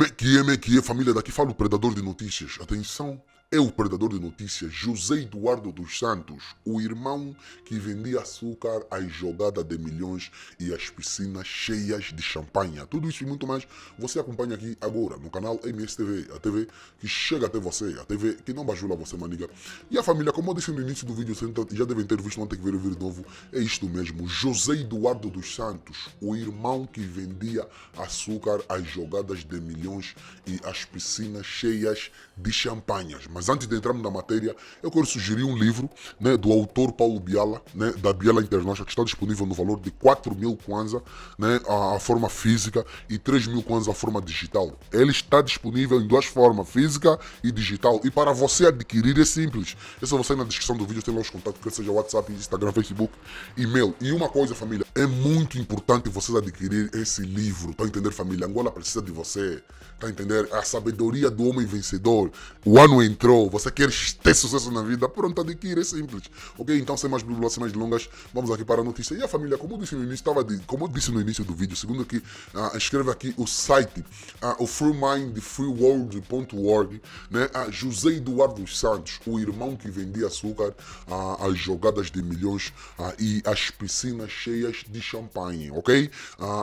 Mequie, é família daqui fala o predador de notícias. Atenção, é o predador de notícias José Eduardo dos Santos, o irmão que vendia açúcar às jogadas de milhões e às piscinas cheias de champanha. Tudo isso e muito mais você acompanha aqui agora no canal MSTV, a TV que chega até você, a TV que não bajula você, maniga. E a família, como eu disse no início do vídeo, então já devem ter visto não tem que ver o vídeo novo, é isto mesmo, José Eduardo dos Santos, o irmão que vendia açúcar às jogadas de milhões e às piscinas cheias de champanhas. Mas antes de entrarmos na matéria, eu quero sugerir um livro né, do autor Paulo Biala, né, da Biala Internacional, que está disponível no valor de 4 mil kwanza né, a, a, forma física e 3 mil kwanza a forma digital. Ele está disponível em duas formas, física e digital. E para você adquirir é simples. É só você sair na descrição do vídeo, tem lá os contatos, quer seja WhatsApp, Instagram, Facebook, e-mail. E uma coisa, família, é muito importante vocês adquirir esse livro. Tá a entender, família? Angola precisa de você. Tá a entender? A sabedoria do homem vencedor o ano entrou, você quer ter sucesso na vida, pronto, adquire, é simples. Ok? Então, sem mais blá, sem mais longas, vamos aqui para a notícia. E a família, como eu disse no início, tava de, como eu disse no início do vídeo, segundo aqui, uh, ah, escreve aqui o site, uh, o freemindfreeworld.org, né? Uh, José Eduardo Santos, o irmão que vendia açúcar, uh, as jogadas de milhões uh, e as piscinas cheias de champanhe, ok?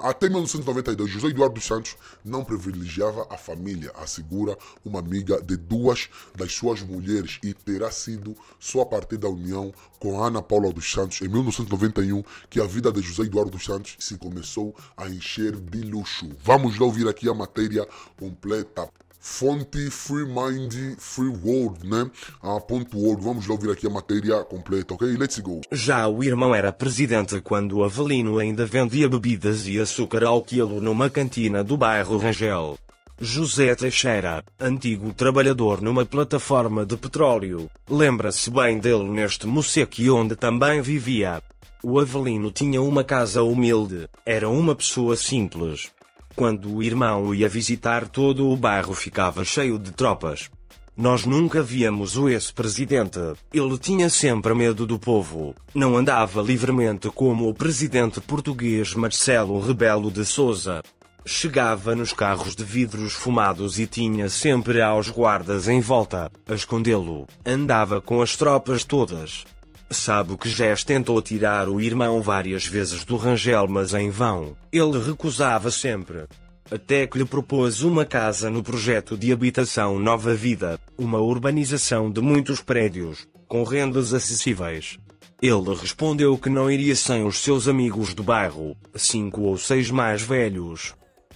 até 1992, José Eduardo Santos não privilegiava a família, assegura uma amiga de duas das suas mulheres e terá sido só a partir da união com Ana Paula dos Santos em 1991 que a vida de José Eduardo dos Santos se começou a encher de luxo. Vamos lá ouvir aqui a matéria completa fonte Free Mind Free World, né? A ponto .org. Vamos lá ouvir aqui a matéria completa, ok? Let's go. Já o irmão era presidente quando Avelino ainda vendia bebidas e açúcar ao quilo numa cantina do bairro Rangel. José Teixeira, antigo trabalhador numa plataforma de petróleo, lembra-se bem dele neste moceque onde também vivia. O Avelino tinha uma casa humilde, era uma pessoa simples. Quando o irmão o ia visitar, todo o bairro ficava cheio de tropas. Nós nunca víamos o ex-presidente, ele tinha sempre medo do povo, não andava livremente como o presidente português Marcelo Rebelo de Souza, chegava nos carros de vidros fumados e tinha sempre aos guardas em volta, a escondê-lo. Andava com as tropas todas. Sabe que Jess tentou tirar o irmão várias vezes do Rangel, mas em vão. Ele recusava sempre. Até que lhe propôs uma casa no projeto de habitação Nova Vida, uma urbanização de muitos prédios, com rendas acessíveis. Ele respondeu que não iria sem os seus amigos do bairro, cinco ou seis mais velhos,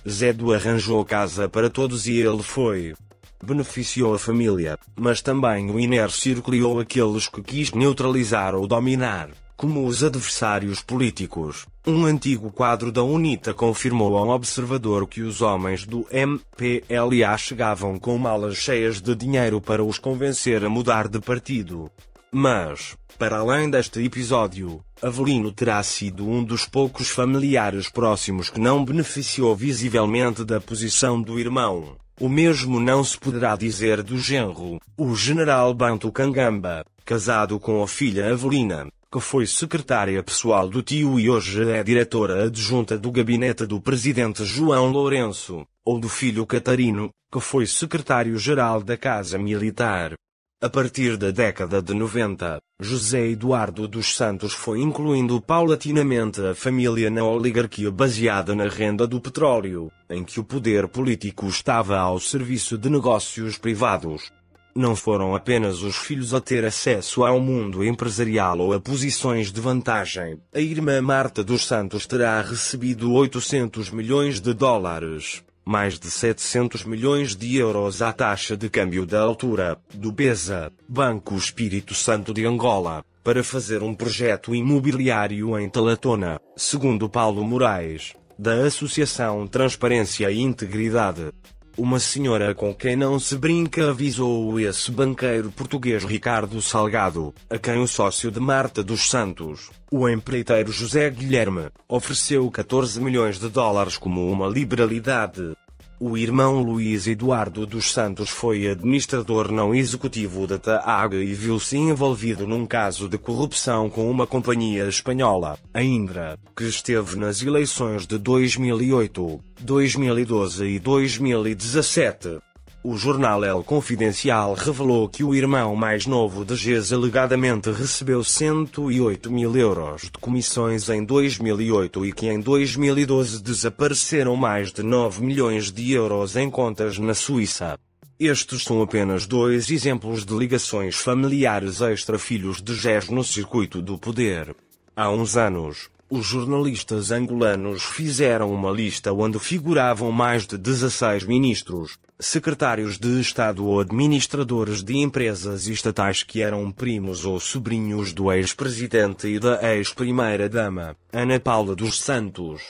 Zedo arranjou casa para todos e ele foi. Beneficiou a família, mas também o inércio criou aqueles que quis neutralizar ou dominar, como os adversários políticos. Um antigo quadro da UNITA confirmou ao observador que os homens do MPLA chegavam com malas cheias de dinheiro para os convencer a mudar de partido. Mas, para além deste episódio, Avelino terá sido um dos poucos familiares próximos que não beneficiou visivelmente da posição do irmão. O mesmo não se poderá dizer do genro, o general Banto Cangamba, casado com a filha Avelina, que foi secretária pessoal do tio e hoje é diretora adjunta do gabinete do presidente João Lourenço, ou do filho Catarino, que foi secretário-geral da Casa Militar. A partir da década de 90, José Eduardo dos Santos foi incluindo paulatinamente a família na oligarquia baseada na renda do petróleo, em que o poder político estava ao serviço de negócios privados. Não foram apenas os filhos a ter acesso ao mundo empresarial ou a posições de vantagem. A irmã Marta dos Santos terá recebido 800 milhões de dólares mais de 700 milhões de euros à taxa de câmbio da altura, do BESA, Banco Espírito Santo de Angola, para fazer um projeto imobiliário em Talatona, segundo Paulo Moraes, da Associação Transparência e Integridade. Uma senhora com quem não se brinca avisou esse banqueiro português Ricardo Salgado, a quem o sócio de Marta dos Santos, o empreiteiro José Guilherme, ofereceu 14 milhões de dólares como uma liberalidade. O irmão Luiz Eduardo dos Santos foi administrador não executivo da TAG e viu-se envolvido num caso de corrupção com uma companhia espanhola, a Indra, que esteve nas eleições de 2008, 2012 e 2017. O jornal El Confidencial revelou que o irmão mais novo de Gés alegadamente recebeu 108 mil euros de comissões em 2008 e que em 2012 desapareceram mais de 9 milhões de euros em contas na Suíça. Estes são apenas dois exemplos de ligações familiares extra-filhos de Gés no circuito do poder. Há uns anos, os jornalistas angolanos fizeram uma lista onde figuravam mais de 16 ministros, secretários de Estado ou administradores de empresas estatais que eram primos ou sobrinhos do ex-presidente e da ex-primeira-dama, Ana Paula dos Santos.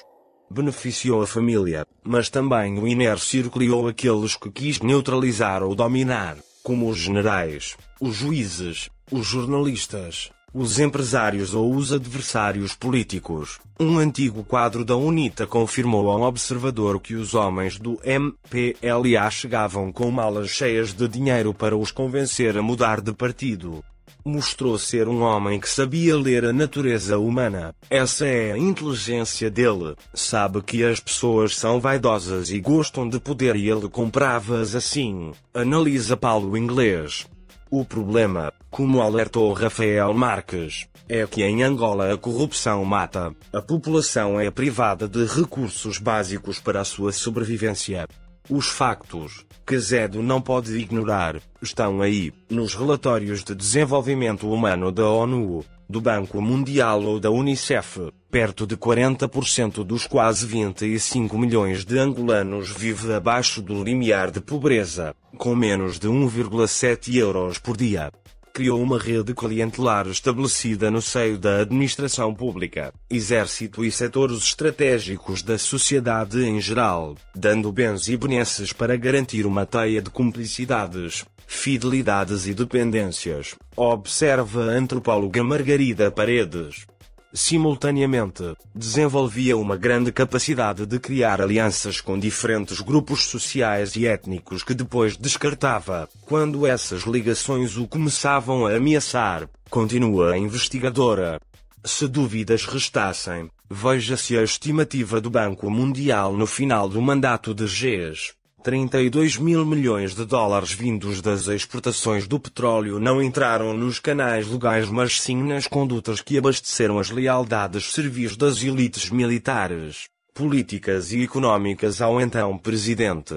Beneficiou a família, mas também o INER circulou aqueles que quis neutralizar ou dominar, como os generais, os juízes, os jornalistas, os empresários ou os adversários políticos. Um antigo quadro da UNITA confirmou ao observador que os homens do MPLA chegavam com malas cheias de dinheiro para os convencer a mudar de partido. Mostrou ser um homem que sabia ler a natureza humana. Essa é a inteligência dele. Sabe que as pessoas são vaidosas e gostam de poder e ele comprava-as assim. Analisa Paulo Inglês. O problema, como alertou Rafael Marques, é que em Angola a corrupção mata, a população é privada de recursos básicos para a sua sobrevivência. Os factos, que Zedo não pode ignorar, estão aí, nos relatórios de desenvolvimento humano da ONU, do Banco Mundial ou da Unicef. Perto de 40% dos quase 25 milhões de angolanos vive abaixo do limiar de pobreza, com menos de 1,7 euros por dia criou uma rede clientelar estabelecida no seio da administração pública, exército e setores estratégicos da sociedade em geral, dando bens e benesses para garantir uma teia de cumplicidades, fidelidades e dependências, observa a antropóloga Margarida Paredes. Simultaneamente, desenvolvia uma grande capacidade de criar alianças com diferentes grupos sociais e étnicos que depois descartava, quando essas ligações o começavam a ameaçar, continua a investigadora. Se dúvidas restassem, veja-se a estimativa do Banco Mundial no final do mandato de GES. 32 mil milhões de dólares vindos das exportações do petróleo não entraram nos canais legais, mas sim nas condutas que abasteceram as lealdades servis das elites militares, políticas e económicas ao então presidente.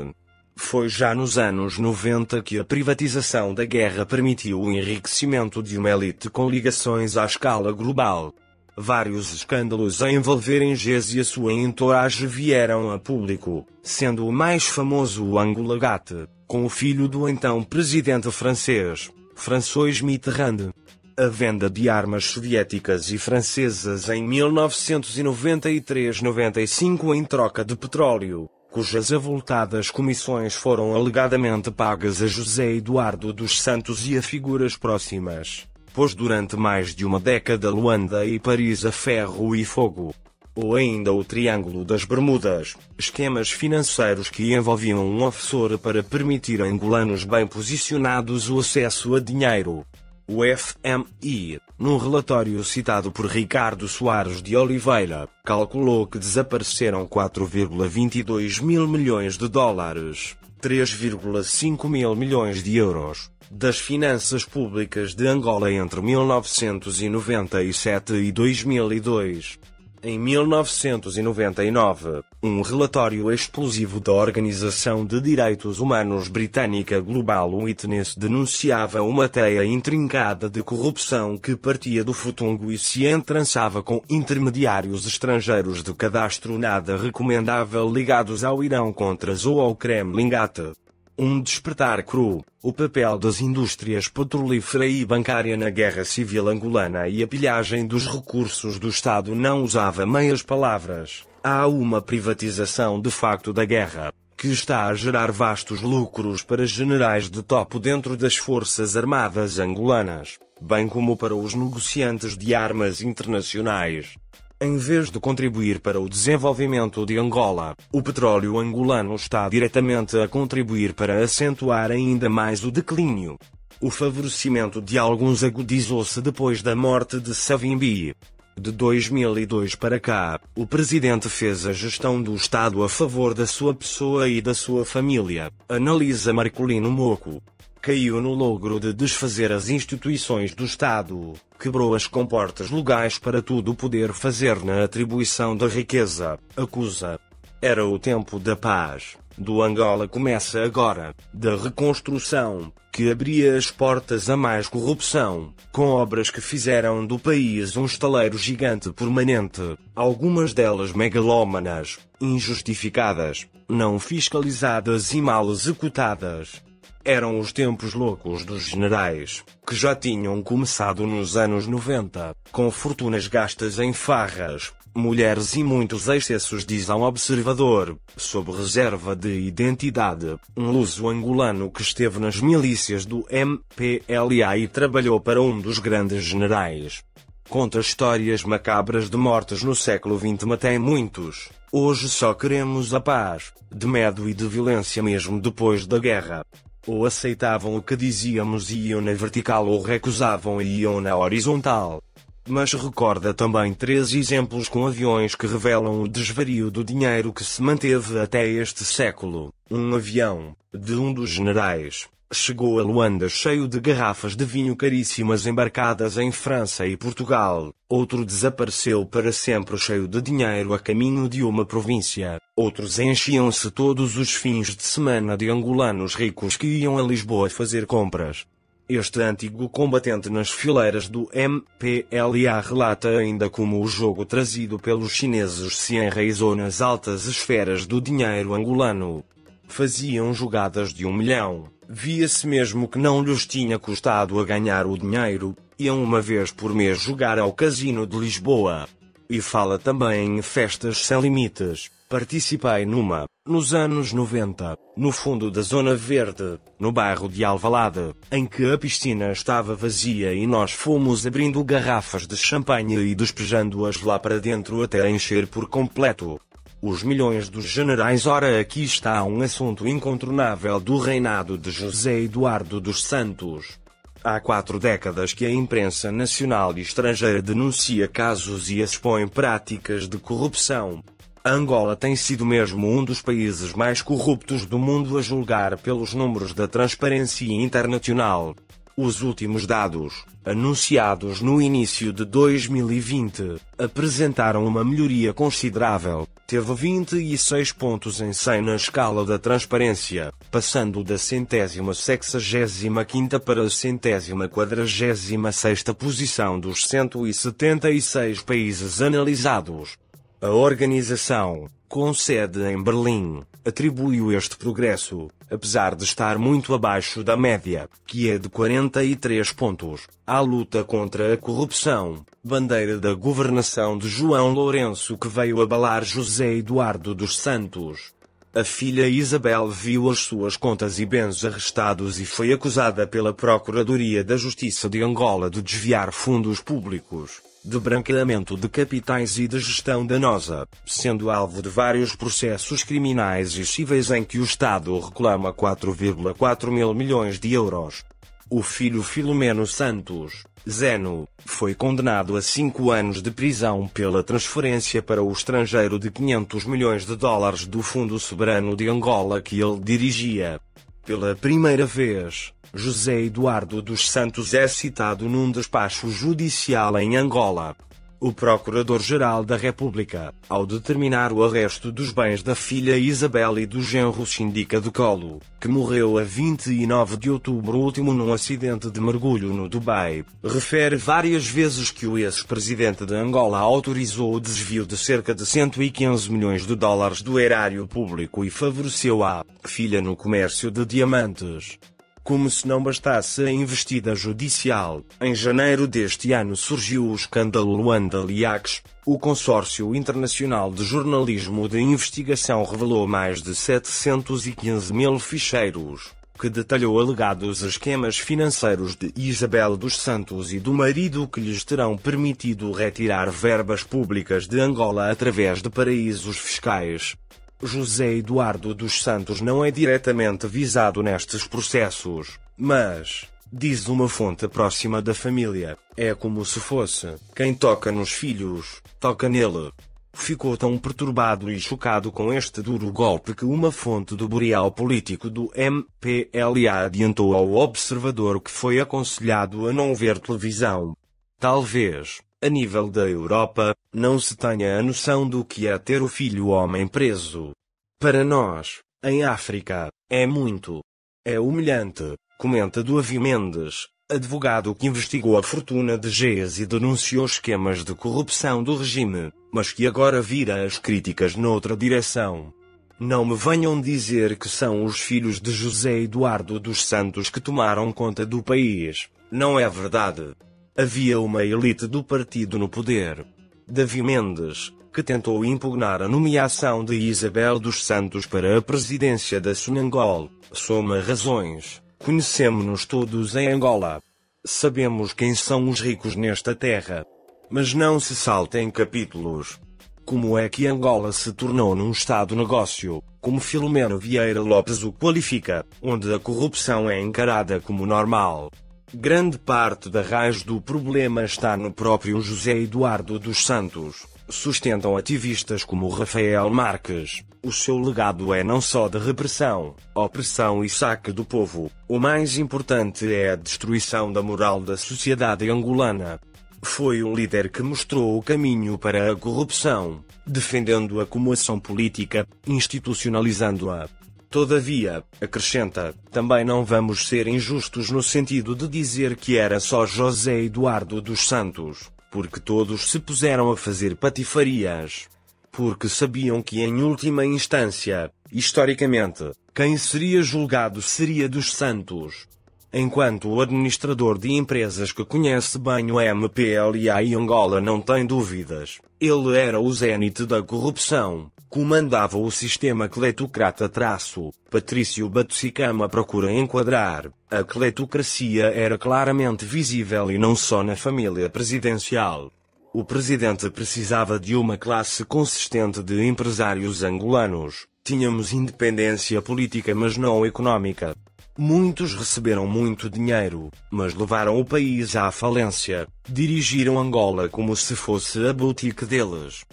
Foi já nos anos 90 que a privatização da guerra permitiu o enriquecimento de uma elite com ligações à escala global vários escândalos a envolverem Enges e a sua entourage vieram a público, sendo o mais famoso o Angola Gate, com o filho do então presidente francês, François Mitterrand. A venda de armas soviéticas e francesas em 1993-95 em troca de petróleo, cujas avultadas comissões foram alegadamente pagas a José Eduardo dos Santos e a figuras próximas. Depois, durante mais de uma década Luanda e Paris a ferro e fogo. Ou ainda o Triângulo das Bermudas, esquemas financeiros que envolviam um offshore para permitir a angolanos bem posicionados o acesso a dinheiro. O FMI, num relatório citado por Ricardo Soares de Oliveira, calculou que desapareceram 4,22 mil milhões de dólares, 3,5 mil milhões de euros, das finanças públicas de Angola entre 1997 e 2002. Em 1999, um relatório explosivo da Organização de Direitos Humanos britânica Global Witness denunciava uma teia intrincada de corrupção que partia do futungo e se entrançava com intermediários estrangeiros de cadastro nada recomendável ligados ao Irão contra ou ao Kremlin Gata. Um despertar cru, o papel das indústrias petrolífera e bancária na guerra civil angolana e a pilhagem dos recursos do Estado não usava meias palavras. Há uma privatização de facto da guerra, que está a gerar vastos lucros para generais de topo dentro das Forças Armadas angolanas, bem como para os negociantes de armas internacionais. Em vez de contribuir para o desenvolvimento de Angola, o petróleo angolano está diretamente a contribuir para acentuar ainda mais o declínio. O favorecimento de alguns agudizou-se depois da morte de Savimbi. De 2002 para cá, o presidente fez a gestão do Estado a favor da sua pessoa e da sua família, analisa Marcolino Moco caiu no logro de desfazer as instituições do Estado, quebrou as comportas legais para tudo poder fazer na atribuição da riqueza, acusa. Era o tempo da paz, do Angola começa agora, da reconstrução, que abria as portas a mais corrupção, com obras que fizeram do país um estaleiro gigante permanente, algumas delas megalómanas, injustificadas, não fiscalizadas e mal executadas. Eram os tempos loucos dos generais, que já tinham começado nos anos 90, com fortunas gastas em farras, mulheres e muitos excessos, diz um observador, sob reserva de identidade, um luso angolano que esteve nas milícias do MPLA e trabalhou para um dos grandes generais. Conta histórias macabras de mortes no século XX, matei muitos. Hoje só queremos a paz, de medo e de violência mesmo depois da guerra. Ou aceitavam o que dizíamos e iam na vertical ou recusavam e iam na horizontal. Mas recorda também três exemplos com aviões que revelam o desvario do dinheiro que se manteve até este século. Um avião, de um dos generais, chegou a Luanda cheio de garrafas de vinho caríssimas embarcadas em França e Portugal. Outro desapareceu para sempre cheio de dinheiro a caminho de uma província. Outros enchiam-se todos os fins de semana de angolanos ricos que iam a Lisboa fazer compras. Este antigo combatente nas fileiras do MPLA relata ainda como o jogo trazido pelos chineses se enraizou nas altas esferas do dinheiro angolano. Faziam jogadas de um milhão, Via-se mesmo que não lhes tinha custado a ganhar o dinheiro, iam uma vez por mês jogar ao Casino de Lisboa. E fala também em festas sem limites. Participei numa, nos anos 90, no fundo da Zona Verde, no bairro de Alvalade, em que a piscina estava vazia e nós fomos abrindo garrafas de champanhe e despejando-as lá para dentro até encher por completo os milhões dos generais. Ora, aqui está um assunto incontornável do reinado de José Eduardo dos Santos. Há quatro décadas que a imprensa nacional e estrangeira denuncia casos e expõe práticas de corrupção. A Angola tem sido mesmo um dos países mais corruptos do mundo a julgar pelos números da Transparência Internacional. Os últimos dados, anunciados no início de 2020, apresentaram uma melhoria considerável, teve 26 pontos em 100 na escala da transparência, passando da centésima sexagésima quinta para a centésima quadragésima sexta posição dos 176 países analisados. A organização, com sede em Berlim, atribuiu este progresso, apesar de estar muito abaixo da média, que é de 43 pontos, à luta contra a corrupção, bandeira da governação de João Lourenço que veio abalar José Eduardo dos Santos. A filha Isabel viu as suas contas e bens arrestados e foi acusada pela Procuradoria da Justiça de Angola de desviar fundos públicos de branqueamento de capitais e de gestão danosa, sendo alvo de vários processos criminais e cíveis em que o Estado reclama 4,4 mil milhões de euros. O filho Filomeno Santos, Zeno, foi condenado a cinco anos de prisão pela transferência para o estrangeiro de 500 milhões de dólares do Fundo Soberano de Angola que ele dirigia. Pela primeira vez, José Eduardo dos Santos é citado num despacho judicial em Angola o Procurador-Geral da República, ao determinar o arresto dos bens da filha Isabel e do genro Sindica de Colo, que morreu a 29 de outubro último num acidente de mergulho no Dubai, refere várias vezes que o ex-presidente de Angola autorizou o desvio de cerca de 115 milhões de dólares do erário público e favoreceu a filha no comércio de diamantes. Como se não bastasse a investida judicial, em janeiro deste ano surgiu o escândalo Luanda Liaques. O Consórcio Internacional de Jornalismo de Investigação revelou mais de 715 mil ficheiros, que detalhou alegados esquemas financeiros de Isabel dos Santos e do marido que lhes terão permitido retirar verbas públicas de Angola através de paraísos fiscais. José Eduardo dos Santos não é diretamente visado nestes processos, mas, diz uma fonte próxima da família, é como se fosse: quem toca nos filhos, toca nele. Ficou tão perturbado e chocado com este duro golpe que uma fonte do Boreal Político do MPLA adiantou ao observador que foi aconselhado a não ver televisão. Talvez, a nível da Europa, não se tenha a noção do que é ter o filho homem preso. Para nós, em África, é muito. É humilhante, comenta Duavi Mendes, advogado que investigou a fortuna de Gés e denunciou esquemas de corrupção do regime, mas que agora vira as críticas noutra direção. Não me venham dizer que são os filhos de José Eduardo dos Santos que tomaram conta do país. Não é verdade. Havia uma elite do partido no poder. Davi Mendes, que tentou impugnar a nomeação de Isabel dos Santos para a presidência da Sunangol, soma razões. Conhecemos-nos todos em Angola. Sabemos quem são os ricos nesta terra. Mas não se saltem capítulos. Como é que Angola se tornou num Estado negócio, como Filomeno Vieira Lopes o qualifica, onde a corrupção é encarada como normal? Grande parte da raiz do problema está no próprio José Eduardo dos Santos, sustentam ativistas como Rafael Marques. O seu legado é não só de repressão, opressão e saque do povo, o mais importante é a destruição da moral da sociedade angolana. Foi um líder que mostrou o caminho para a corrupção, defendendo a acumulação política, institucionalizando-a, Todavia, acrescenta, também não vamos ser injustos no sentido de dizer que era só José Eduardo dos Santos, porque todos se puseram a fazer patifarias. Porque sabiam que, em última instância, historicamente, quem seria julgado seria dos Santos. Enquanto o administrador de empresas que conhece bem o MPLA e Angola não tem dúvidas, ele era o zénite da corrupção comandava o sistema cletocrata-Patrício Batsicama procura enquadrar. A cletocracia era claramente visível e não só na família presidencial. O presidente precisava de uma classe consistente de empresários angolanos. Tínhamos independência política, mas não económica. Muitos receberam muito dinheiro, mas levaram o país à falência. Dirigiram Angola como se fosse a boutique deles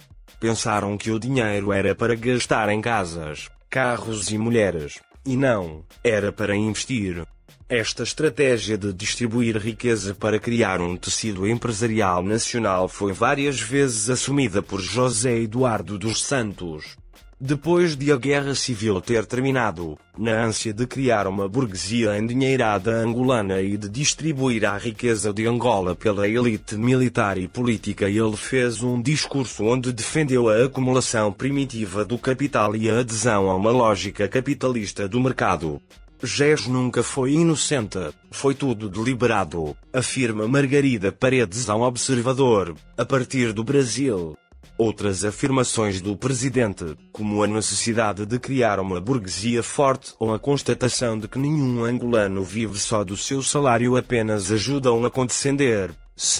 pensaram que o dinheiro era para gastar em casas, carros e mulheres, e não, era para investir. Esta estratégia de distribuir riqueza para criar um tecido empresarial nacional foi várias vezes assumida por José Eduardo dos Santos, depois de a guerra civil ter terminado, na ânsia de criar uma burguesia endinheirada angolana e de distribuir a riqueza de Angola pela elite militar e política, ele fez um discurso onde defendeu a acumulação primitiva do capital e a adesão a uma lógica capitalista do mercado. Gés nunca foi inocente, foi tudo deliberado, afirma Margarida Paredes a um observador, a partir do Brasil. Outras afirmações do presidente, como a necessidade de criar uma burguesia forte ou a constatação de que nenhum angolano vive só do seu salário, apenas ajudam a condescender,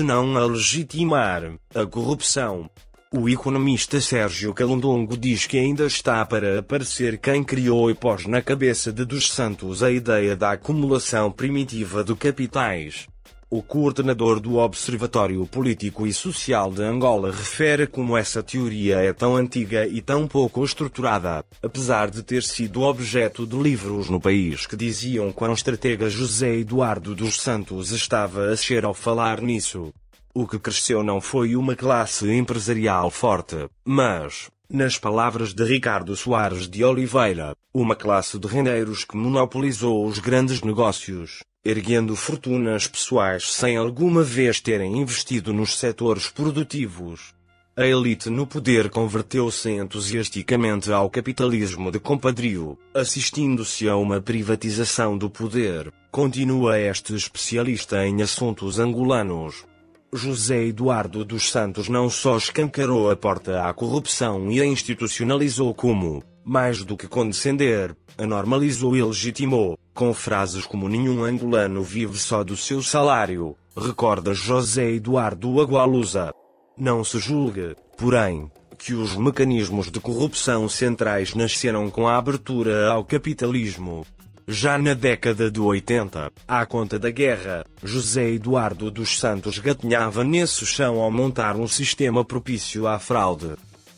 não a legitimar, a corrupção. O economista Sérgio Calundongo diz que ainda está para aparecer quem criou e pôs na cabeça de dos santos a ideia da acumulação primitiva de capitais. O coordenador do Observatório Político e Social de Angola refere como essa teoria é tão antiga e tão pouco estruturada, apesar de ter sido objeto de livros no país que diziam quão estratega José Eduardo dos Santos estava a ser ao falar nisso. O que cresceu não foi uma classe empresarial forte, mas, nas palavras de Ricardo Soares de Oliveira, uma classe de rendeiros que monopolizou os grandes negócios erguendo fortunas pessoais sem alguma vez terem investido nos setores produtivos. A elite no poder converteu-se entusiasticamente ao capitalismo de compadrio, assistindo-se a uma privatização do poder, continua este especialista em assuntos angolanos. José Eduardo dos Santos não só escancarou a porta à corrupção e a institucionalizou como, mais do que condescender, a normalizou e legitimou, com frases como nenhum angolano vive só do seu salário, recorda José Eduardo Agualusa. Não se julgue, porém, que os mecanismos de corrupção centrais nasceram com a abertura ao capitalismo. Já na década de 80, à conta da guerra, José Eduardo dos Santos gatinhava nesse chão ao montar um sistema propício à fraude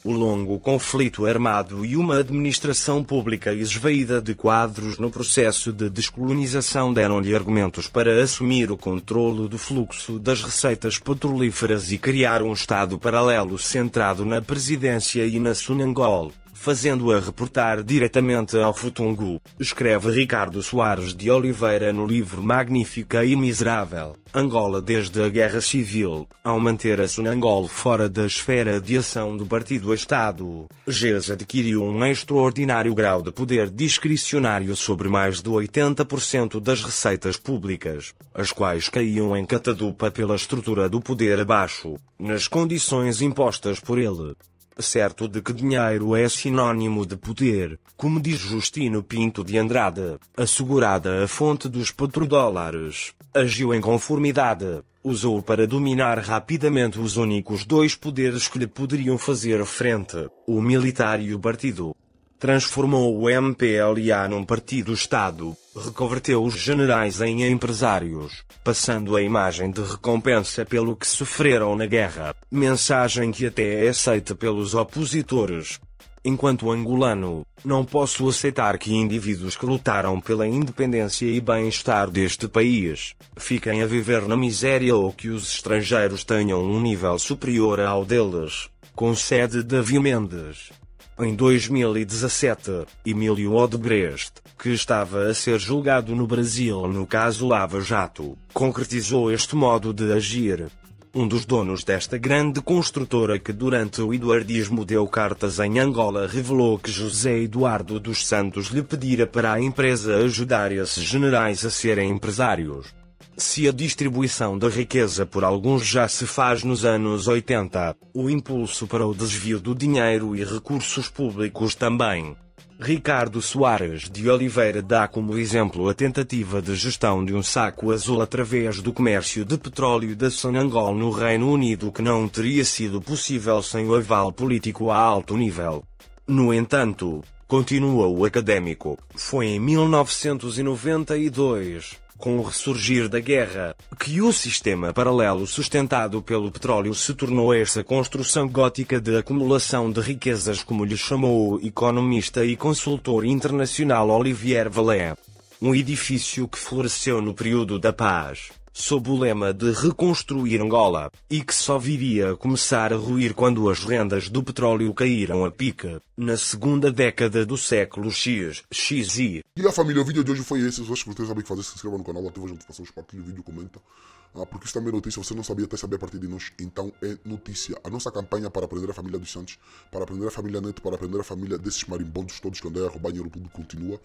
o longo conflito armado e uma administração pública esvaída de quadros no processo de descolonização deram-lhe argumentos para assumir o controlo do fluxo das receitas petrolíferas e criar um Estado paralelo centrado na presidência e na Sunangol fazendo-a reportar diretamente ao Futungu, escreve Ricardo Soares de Oliveira no livro Magnífica e Miserável, Angola desde a Guerra Civil, ao manter a Sunangol fora da esfera de ação do Partido-Estado, GES adquiriu um extraordinário grau de poder discricionário sobre mais de 80% das receitas públicas, as quais caíam em catadupa pela estrutura do poder abaixo, nas condições impostas por ele certo de que dinheiro é sinônimo de poder, como diz Justino Pinto de Andrade, assegurada a fonte dos petrodólares, agiu em conformidade, usou para dominar rapidamente os únicos dois poderes que lhe poderiam fazer frente, o militar e o partido transformou o MPLA num partido-estado, reconverteu os generais em empresários, passando a imagem de recompensa pelo que sofreram na guerra, mensagem que até é aceita pelos opositores. Enquanto angolano, não posso aceitar que indivíduos que lutaram pela independência e bem-estar deste país fiquem a viver na miséria ou que os estrangeiros tenham um nível superior ao deles. Concede Davi Mendes. Em 2017, Emílio Odebrecht, que estava a ser julgado no Brasil no caso Lava Jato, concretizou este modo de agir. Um dos donos desta grande construtora que durante o eduardismo deu cartas em Angola revelou que José Eduardo dos Santos lhe pedira para a empresa ajudar esses generais a serem empresários. Se a distribuição da riqueza por alguns já se faz nos anos 80, o impulso para o desvio do dinheiro e recursos públicos também. Ricardo Soares de Oliveira dá como exemplo a tentativa de gestão de um saco azul através do comércio de petróleo da Sonangol no Reino Unido que não teria sido possível sem o aval político a alto nível. No entanto, continua o académico, foi em 1992 com o ressurgir da guerra, que o sistema paralelo sustentado pelo petróleo se tornou essa construção gótica de acumulação de riquezas, como lhe chamou o economista e consultor internacional Olivier Valet. Um edifício que floresceu no período da paz sob o lema de reconstruir Angola, e que só viria a começar a ruir quando as rendas do petróleo caíram a pique, na segunda década do século X, XI. E a família, o vídeo de hoje foi esse. eu Se você não sabe o que fazer, se inscreva no canal, ativa as notificações, compartilha o vídeo, comenta. Ah, porque isso também é notícia, você não sabia até saber a partir de nós, então é notícia. A nossa campanha para aprender a família dos Santos, para aprender a família Neto, para aprender a família desses marimbondos todos que andam a roubar dinheiro público continua.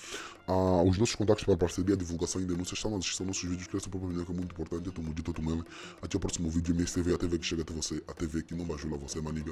Ah, os nossos contatos para parceria, divulgação e denúncias estão na estão nossos vídeos, que essa propaganda que é muito importante. Eu tomo dito, eu tomo Até o próximo vídeo, TV a TV que chega até você, a TV que não bajula você, maniga.